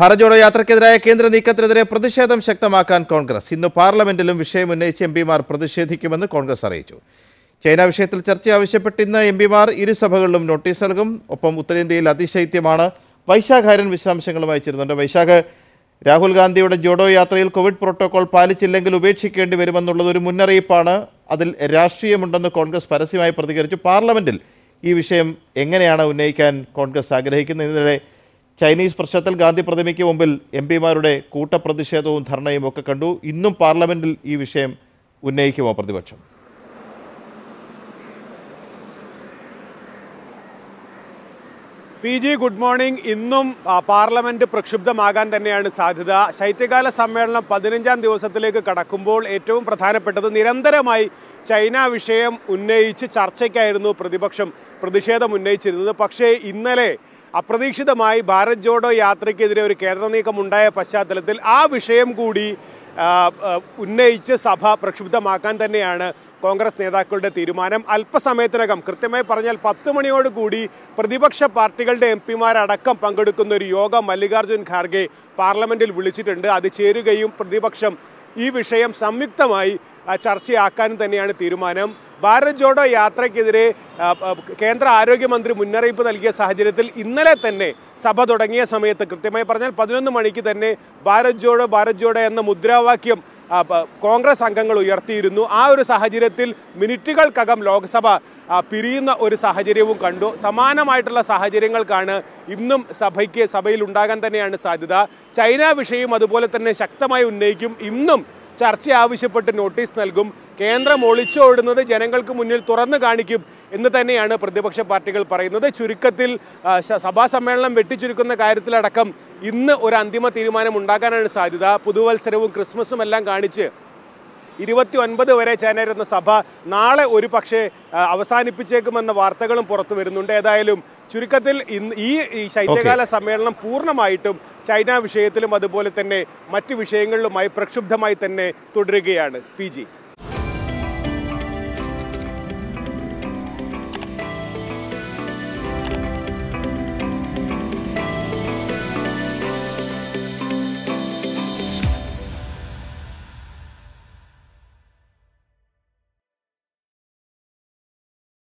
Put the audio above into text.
ഭാരത് ജോഡോ യാത്രയ്ക്കെതിരായ കേന്ദ്ര നീക്കത്തിനെതിരെ പ്രതിഷേധം ശക്തമാക്കാൻ കോൺഗ്രസ് ഇന്ന് പാർലമെന്റിലും വിഷയം ഉന്നയിച്ച് എം പിമാർ പ്രതിഷേധിക്കുമെന്ന് കോൺഗ്രസ് അറിയിച്ചു ചൈന വിഷയത്തിൽ ചർച്ച ആവശ്യപ്പെട്ട് ഇന്ന് എം പിമാർ ഇരുസഭകളിലും നോട്ടീസ് നൽകും ഒപ്പം ഉത്തരേന്ത്യയിൽ അതിശൈത്യമാണ് ഹരൻ വിശദാംശങ്ങളും അയച്ചിരുന്നുണ്ട് വൈശാഖ് രാഹുൽ ഗാന്ധിയുടെ ജോഡോ യാത്രയിൽ കോവിഡ് പ്രോട്ടോകോൾ പാലിച്ചില്ലെങ്കിൽ ഉപേക്ഷിക്കേണ്ടി വരുമെന്നുള്ളത് ഒരു മുന്നറിയിപ്പാണ് അതിൽ രാഷ്ട്രീയമുണ്ടെന്ന് കോൺഗ്രസ് പരസ്യമായി പ്രതികരിച്ചു പാർലമെന്റിൽ ഈ വിഷയം എങ്ങനെയാണ് ഉന്നയിക്കാൻ കോൺഗ്രസ് ആഗ്രഹിക്കുന്നത് ഇന്നലെ ചൈനീസ് പ്രശ്നത്തിൽ ഗാന്ധി പ്രതിമയ്ക്ക് മുമ്പിൽ എം പിമാരുടെ കൂട്ടപ്രതിഷേധവും ധർണയും ഒക്കെ കണ്ടു ഇന്നും പാർലമെൻറ്റിൽ ഈ വിഷയം ഉന്നയിക്കുമോ പ്രതിപക്ഷം പി ജി ഗുഡ് മോർണിംഗ് ഇന്നും പാർലമെന്റ് പ്രക്ഷുബ്ധമാകാൻ തന്നെയാണ് സാധ്യത ശൈത്യകാല സമ്മേളനം പതിനഞ്ചാം ദിവസത്തിലേക്ക് കടക്കുമ്പോൾ ഏറ്റവും പ്രധാനപ്പെട്ടത് നിരന്തരമായി ചൈന വിഷയം ഉന്നയിച്ച് ചർച്ചയ്ക്കായിരുന്നു പ്രതിപക്ഷം പ്രതിഷേധം ഉന്നയിച്ചിരുന്നത് പക്ഷേ ഇന്നലെ അപ്രതീക്ഷിതമായി ഭാരത് ജോഡോ യാത്രയ്ക്കെതിരെ ഒരു കേന്ദ്ര ഉണ്ടായ പശ്ചാത്തലത്തിൽ ആ വിഷയം കൂടി ഉന്നയിച്ച് സഭ പ്രക്ഷുബ്ധമാക്കാൻ തന്നെയാണ് കോൺഗ്രസ് നേതാക്കളുടെ തീരുമാനം അല്പസമയത്തിനകം കൃത്യമായി പറഞ്ഞാൽ പത്ത് മണിയോടുകൂടി പ്രതിപക്ഷ പാർട്ടികളുടെ എം പിമാരടക്കം പങ്കെടുക്കുന്ന ഒരു യോഗം മല്ലികാർജ്ജുൻ ഖാർഗെ പാർലമെന്റിൽ വിളിച്ചിട്ടുണ്ട് അത് ചേരുകയും പ്രതിപക്ഷം ഈ വിഷയം സംയുക്തമായി ചർച്ചയാക്കാനും തന്നെയാണ് തീരുമാനം ഭാരത് ജോഡോ യാത്രയ്ക്കെതിരെ കേന്ദ്ര ആരോഗ്യമന്ത്രി മുന്നറിയിപ്പ് നൽകിയ സാഹചര്യത്തിൽ ഇന്നലെ തന്നെ സഭ തുടങ്ങിയ സമയത്ത് കൃത്യമായി പറഞ്ഞാൽ പതിനൊന്ന് മണിക്ക് തന്നെ ഭാരത് ജോഡോ ഭാരത് ജോഡോ എന്ന മുദ്രാവാക്യം കോൺഗ്രസ് അംഗങ്ങൾ ഉയർത്തിയിരുന്നു ആ ഒരു സാഹചര്യത്തിൽ മിനിറ്റുകൾക്കകം ലോക്സഭ പിരിയുന്ന ഒരു സാഹചര്യവും കണ്ടു സമാനമായിട്ടുള്ള സാഹചര്യങ്ങൾക്കാണ് ഇന്നും സഭയ്ക്ക് സഭയിൽ ഉണ്ടാകാൻ തന്നെയാണ് സാധ്യത ചൈന വിഷയം അതുപോലെ തന്നെ ശക്തമായി ഉന്നയിക്കും ഇന്നും ചർച്ച ആവശ്യപ്പെട്ട് നോട്ടീസ് നൽകും കേന്ദ്രം ഒളിച്ചോടുന്നത് ജനങ്ങൾക്ക് മുന്നിൽ തുറന്നു കാണിക്കും എന്ന് തന്നെയാണ് പ്രതിപക്ഷ പാർട്ടികൾ പറയുന്നത് ചുരുക്കത്തിൽ സഭാ സമ്മേളനം വെട്ടിച്ചുരുക്കുന്ന കാര്യത്തിലടക്കം ഇന്ന് ഒരു അന്തിമ തീരുമാനം ഉണ്ടാക്കാനാണ് സാധ്യത പുതുവത്സരവും ക്രിസ്മസും എല്ലാം കാണിച്ച് ഇരുപത്തി ഒൻപത് വരെ ചേനയിരുന്ന സഭ നാളെ ഒരു പക്ഷേ അവസാനിപ്പിച്ചേക്കുമെന്ന വാർത്തകളും പുറത്തു വരുന്നുണ്ട് ഏതായാലും ചുരുക്കത്തിൽ ഇന്ന് ഈ ശൈത്യകാല സമ്മേളനം പൂർണ്ണമായിട്ടും ചൈന വിഷയത്തിലും അതുപോലെ തന്നെ മറ്റ് വിഷയങ്ങളിലുമായി പ്രക്ഷുബ്ധമായി തന്നെ തുടരുകയാണ് പി